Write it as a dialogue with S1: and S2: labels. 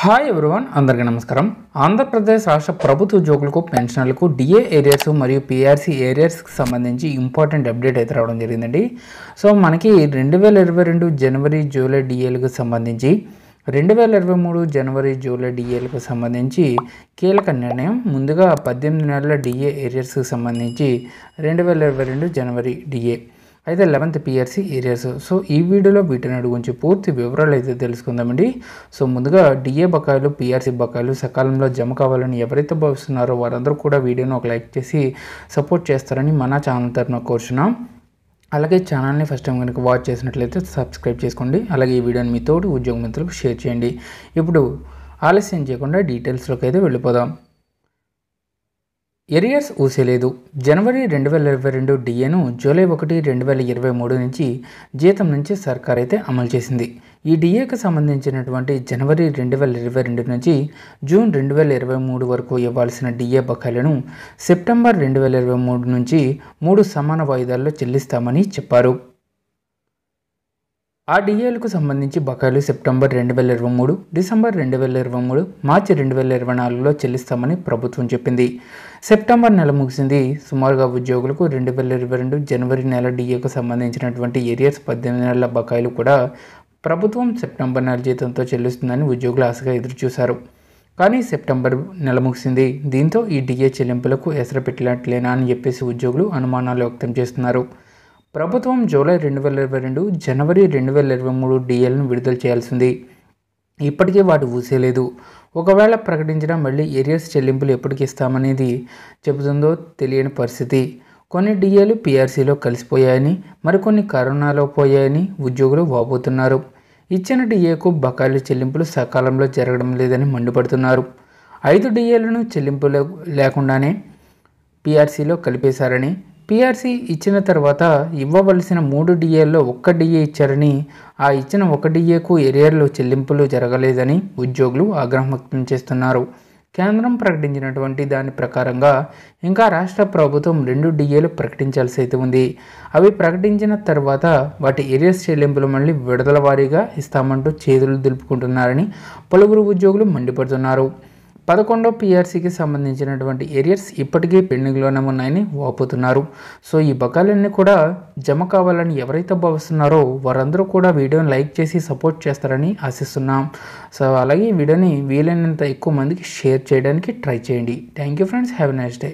S1: hi everyone అందరికీ నమస్కారం ఆంధ్రప్రదేశ్ రాష్ట్ర ప్రభుత్వ ఉద్యోగులకు పెన్షన్లకు డిఏ ఏరియర్స్ మరియు పిఆర్సీ ఏరియర్స్కి సంబంధించి ఇంపార్టెంట్ అప్డేట్ అయితే రావడం జరిగిందండి సో మనకి రెండు వేల ఇరవై రెండు జనవరి జూలై డిఏలకు సంబంధించి రెండు వేల ఇరవై మూడు జనవరి జూలై డిఏలకు సంబంధించి కీలక నిర్ణయం ముందుగా పద్దెనిమిది నెలల డిఏ ఏరియర్స్కి సంబంధించి రెండు వేల ఇరవై రెండు జనవరి డిఏ అయితే లెవెన్త్ పిఆర్సీ ఏరియాస్ సో ఈ వీడియోలో వీటన్నిటి గురించి పూర్తి వివరాలు అయితే తెలుసుకుందామండి సో ముందుగా డిఏ బకాయిలు పిఆర్సీ బకాయిలు సకాలంలో జమ కావాలని ఎవరైతే భావిస్తున్నారో వారందరూ కూడా వీడియోను ఒక లైక్ చేసి సపోర్ట్ చేస్తారని మన ఛానల్ తరఫున కోరుచున్నాం అలాగే ఛానల్ని ఫస్ట్ టైం కనుక వాచ్ చేసినట్లయితే సబ్స్క్రైబ్ చేసుకోండి అలాగే ఈ వీడియోని మీతో ఉద్యోగ మిత్రులకు షేర్ చేయండి ఇప్పుడు ఆలస్యం చేయకుండా డీటెయిల్స్లోకి అయితే వెళ్ళిపోదాం ఎరియర్స్ ఊసేలేదు జనవరి రెండు వేల ఇరవై రెండు డిఏను జూలై ఒకటి రెండు వేల ఇరవై మూడు నుంచి జీతం నుంచి సర్కార్ అయితే అమలు చేసింది ఈ డిఏకి సంబంధించినటువంటి జనవరి రెండు వేల ఇరవై రెండు నుంచి జూన్ రెండు వేల ఇరవై మూడు వరకు ఇవ్వాల్సిన డిఏ బకాయిలను సెప్టెంబర్ రెండు వేల ఇరవై మూడు నుంచి మూడు సమాన వాయిదాల్లో చెల్లిస్తామని చెప్పారు ఆ డిఏలకు సంబంధించి బకాయిలు సెప్టెంబర్ రెండు వేల ఇరవై మూడు డిసెంబర్ రెండు వేల ఇరవై మూడు మార్చి రెండు వేల ఇరవై నాలుగులో చెల్లిస్తామని ప్రభుత్వం చెప్పింది సెప్టెంబర్ నెల ముగిసింది సుమారుగా ఉద్యోగులకు రెండు వేల ఇరవై రెండు జనవరి నెల డిఏకు సంబంధించినటువంటి ఏరియర్స్ పద్దెనిమిది నెలల బకాయిలు కూడా ప్రభుత్వం సెప్టెంబర్ నెల జీతంతో చెల్లిస్తుందని ఉద్యోగులు ఆశగా ఎదురుచూశారు కానీ సెప్టెంబర్ నెల ముగిసింది దీంతో ఈ డిఏ చెల్లింపులకు ఎసర పెట్టినట్లేనా అని చెప్పేసి ఉద్యోగులు అనుమానాలు వ్యక్తం చేస్తున్నారు ప్రభుత్వం జూలై రెండు వేల ఇరవై రెండు జనవరి రెండు వేల ఇరవై మూడు డిఏలను విడుదల చేయాల్సింది ఇప్పటికీ వాటి ఊసేలేదు ఒకవేళ ప్రకటించిన మళ్ళీ ఏరియర్స్ చెల్లింపులు ఎప్పటికి ఇస్తామనేది చెబుతుందో తెలియని పరిస్థితి కొన్ని డిఏలు పీఆర్సీలో కలిసిపోయాయని మరికొన్ని కరోనాలో పోయాయని ఉద్యోగులు వాపోతున్నారు ఇచ్చిన డిఏకు బకాయిలు చెల్లింపులు సకాలంలో జరగడం లేదని మండిపడుతున్నారు ఐదు డిఏలను చెల్లింపులు లేకుండానే పీఆర్సీలో కలిపేశారని పిఆర్సీ ఇచ్చిన తర్వాత ఇవ్వవలసిన మూడు డిఏల్లో ఒక్క డిఏ ఇచ్చారని ఆ ఇచ్చిన ఒక డిఏకు ఎరియర్లో చెల్లింపులు జరగలేదని ఉద్యోగులు ఆగ్రహం వ్యక్తం చేస్తున్నారు కేంద్రం ప్రకటించినటువంటి దాని ప్రకారంగా ఇంకా రాష్ట్ర ప్రభుత్వం రెండు డిఏలు ప్రకటించాల్సి అయితే ఉంది అవి ప్రకటించిన తర్వాత వాటి ఏరియస్ చెల్లింపులు మళ్ళీ విడుదల వారీగా ఇస్తామంటూ చేతులు దులుపుకుంటున్నారని పలువురు ఉద్యోగులు మండిపడుతున్నారు పదకొండో పిఆర్సీకి సంబంధించినటువంటి ఏరియర్స్ ఇప్పటికీ పెండింగ్లోనే ఉన్నాయని వాపుతున్నారు సో ఈ బకాలన్నీ కూడా జమ కావాలని ఎవరైతే భావిస్తున్నారో వారందరూ కూడా వీడియోని లైక్ చేసి సపోర్ట్ చేస్తారని ఆశిస్తున్నాం సో అలాగే వీడియోని వీలైనంత ఎక్కువ మందికి షేర్ చేయడానికి ట్రై చేయండి thank you friends have nice day